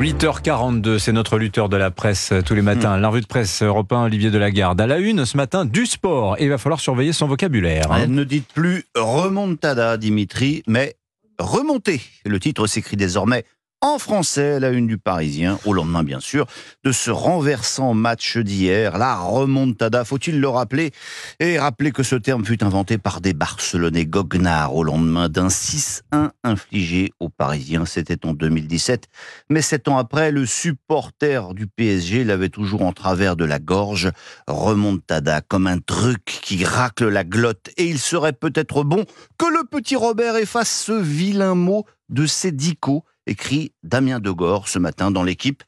8h42, c'est notre lutteur de la presse euh, tous les matins. Hmm. L'invue de presse euh, européen Olivier Delagarde. À la une ce matin du sport. il va falloir surveiller son vocabulaire. Hein. Ne dites plus remontada, Dimitri, mais remonter. Le titre s'écrit désormais en français la une du Parisien, au lendemain bien sûr de ce renversant match d'hier, la remontada, faut-il le rappeler Et rappeler que ce terme fut inventé par des Barcelonais goguenards au lendemain d'un 6-1 infligé aux Parisiens, c'était en 2017, mais sept ans après, le supporter du PSG l'avait toujours en travers de la gorge, remontada comme un truc qui racle la glotte, et il serait peut-être bon que le petit Robert efface ce vilain mot de ses dicots écrit Damien Degore ce matin dans l'équipe,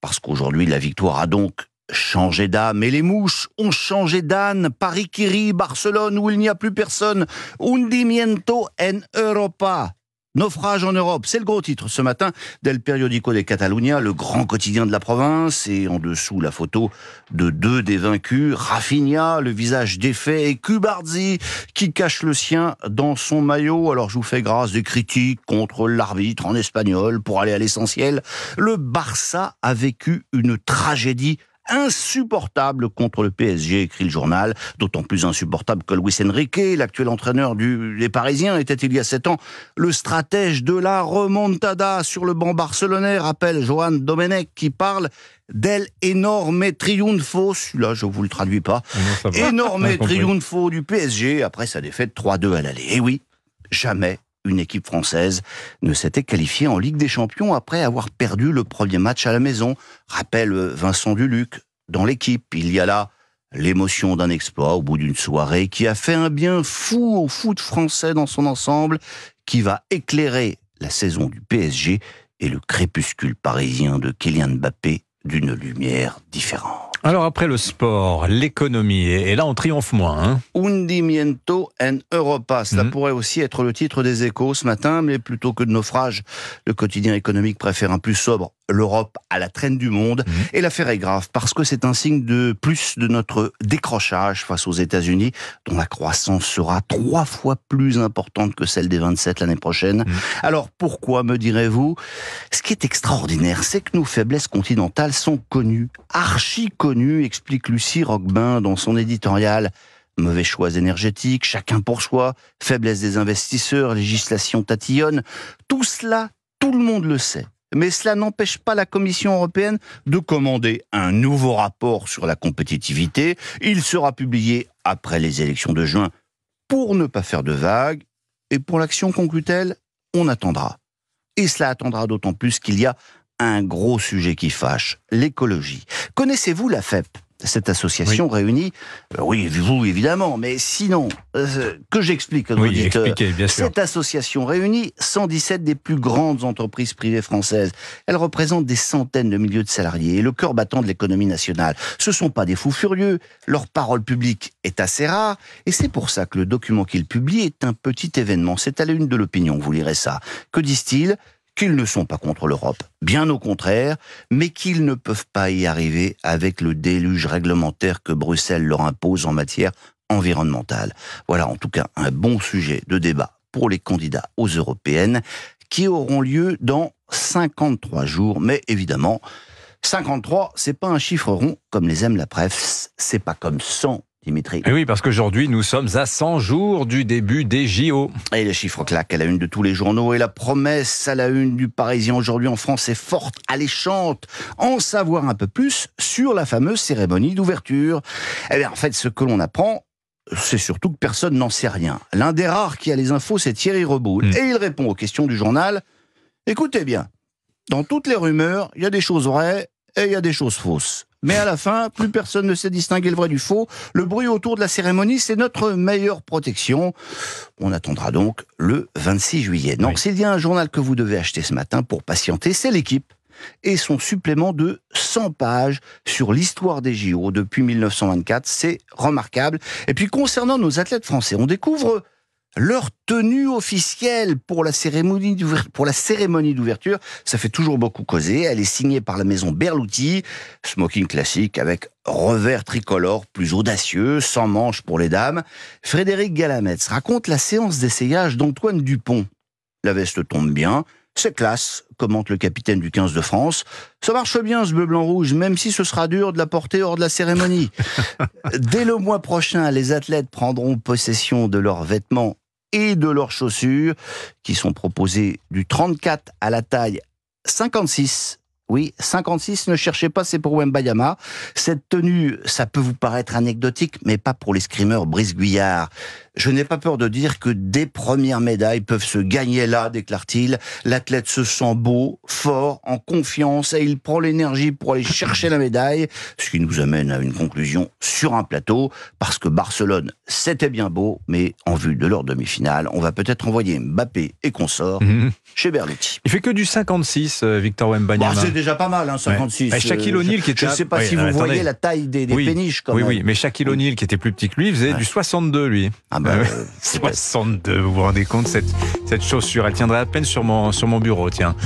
parce qu'aujourd'hui la victoire a donc changé d'âme et les mouches ont changé d'âne. Paris-Kiri, Barcelone où il n'y a plus personne. Undimiento en Europa. Naufrage en Europe, c'est le gros titre ce matin d'El Periodico de Catalunya, le grand quotidien de la province, et en dessous la photo de deux des vaincus, Rafinha, le visage défait, et Cubarzi, qui cache le sien dans son maillot. Alors je vous fais grâce des critiques contre l'arbitre en espagnol pour aller à l'essentiel. Le Barça a vécu une tragédie insupportable contre le PSG, écrit le journal, d'autant plus insupportable que Luis Enrique, l'actuel entraîneur des Parisiens, était il y a sept ans le stratège de la remontada sur le banc barcelonais, rappelle Joan Domenech qui parle d'elle énorme triunfo, celui-là je vous le traduis pas, ah énorme triunfo du PSG après sa défaite 3-2 à l'aller. Et oui, jamais une équipe française ne s'était qualifiée en Ligue des Champions après avoir perdu le premier match à la maison. Rappelle euh, Vincent Duluc, dans l'équipe, il y a là l'émotion d'un exploit au bout d'une soirée qui a fait un bien fou au foot français dans son ensemble, qui va éclairer la saison du PSG et le crépuscule parisien de Kylian Mbappé d'une lumière différente. Alors après le sport, l'économie, et là on triomphe moins. Hein. Un dimiento en Europa, cela mhm. pourrait aussi être le titre des échos ce matin, mais plutôt que de naufrage, le quotidien économique préfère un plus sobre l'Europe à la traîne du monde. Mhm. Et l'affaire est grave parce que c'est un signe de plus de notre décrochage face aux États-Unis, dont la croissance sera trois fois plus importante que celle des 27 l'année prochaine. Mhm. Alors pourquoi, me direz-vous Ce qui est extraordinaire, c'est que nos faiblesses continentales sont connues, archi connues, explique Lucie Roquebin dans son éditorial mauvais choix énergétiques, chacun pour soi, faiblesse des investisseurs, législation tatillonne, tout cela, tout le monde le sait mais cela n'empêche pas la Commission européenne de commander un nouveau rapport sur la compétitivité. Il sera publié après les élections de juin pour ne pas faire de vagues. Et pour l'action, conclut-elle, on attendra. Et cela attendra d'autant plus qu'il y a un gros sujet qui fâche, l'écologie. Connaissez-vous la FEP cette association réunit, euh, oui, vous évidemment, mais sinon, euh, que j'explique cette association réunit 117 des plus grandes entreprises privées françaises. Elle représente des centaines de milliers de salariés et le cœur battant de l'économie nationale. Ce ne sont pas des fous furieux, leur parole publique est assez rare, et c'est pour ça que le document qu'ils publient est un petit événement. C'est à la une de l'opinion, vous lirez ça. Que disent-ils qu'ils ne sont pas contre l'Europe, bien au contraire, mais qu'ils ne peuvent pas y arriver avec le déluge réglementaire que Bruxelles leur impose en matière environnementale. Voilà en tout cas un bon sujet de débat pour les candidats aux européennes qui auront lieu dans 53 jours, mais évidemment, 53, c'est pas un chiffre rond comme les aime la presse, c'est pas comme 100 Dimitri. Eh oui, parce qu'aujourd'hui, nous sommes à 100 jours du début des JO. Et les chiffres claquent à la une de tous les journaux et la promesse à la une du Parisien aujourd'hui en France est forte, alléchante. En savoir un peu plus sur la fameuse cérémonie d'ouverture. Eh bien, en fait, ce que l'on apprend, c'est surtout que personne n'en sait rien. L'un des rares qui a les infos, c'est Thierry Reboul. Hmm. Et il répond aux questions du journal. Écoutez bien, dans toutes les rumeurs, il y a des choses vraies et il y a des choses fausses. Mais à la fin, plus personne ne sait distinguer le vrai du faux. Le bruit autour de la cérémonie, c'est notre meilleure protection. On attendra donc le 26 juillet. Donc, s'il y a un journal que vous devez acheter ce matin pour patienter, c'est l'équipe et son supplément de 100 pages sur l'histoire des JO depuis 1924. C'est remarquable. Et puis concernant nos athlètes français, on découvre leur tenue officielle pour la cérémonie pour la cérémonie d'ouverture. Ça fait toujours beaucoup causer. Elle est signée par la maison Berluti, smoking classique avec revers tricolore plus audacieux, sans manches pour les dames. Frédéric Galametz raconte la séance d'essayage d'Antoine Dupont. La veste tombe bien, c'est classe, commente le capitaine du 15 de France. Ça marche bien ce bleu blanc rouge, même si ce sera dur de la porter hors de la cérémonie. Dès le mois prochain, les athlètes prendront possession de leurs vêtements et de leurs chaussures qui sont proposées du 34 à la taille 56 oui, 56, ne cherchez pas, c'est pour Wembayama. Cette tenue, ça peut vous paraître anecdotique, mais pas pour les Brice Guyard. Je n'ai pas peur de dire que des premières médailles peuvent se gagner là, déclare-t-il. L'athlète se sent beau, fort, en confiance, et il prend l'énergie pour aller chercher la médaille, ce qui nous amène à une conclusion sur un plateau, parce que Barcelone, c'était bien beau, mais en vue de leur demi-finale, on va peut-être envoyer Mbappé et consorts mhm. chez Berluti. Il fait que du 56, euh, Victor Wembanyama. Bah, pas mal, hein, 56. Shaquille euh, O'Neal qui était. Je ne sais pas si vous euh, voyez la taille des, oui. péniches. oui, mais Shaquille O'Neal qui était plus petit que lui faisait du 62 lui. 62, ah bah, euh, vous vous rendez compte cette cette chaussure Elle tiendrait à peine sur mon sur mon bureau, tiens.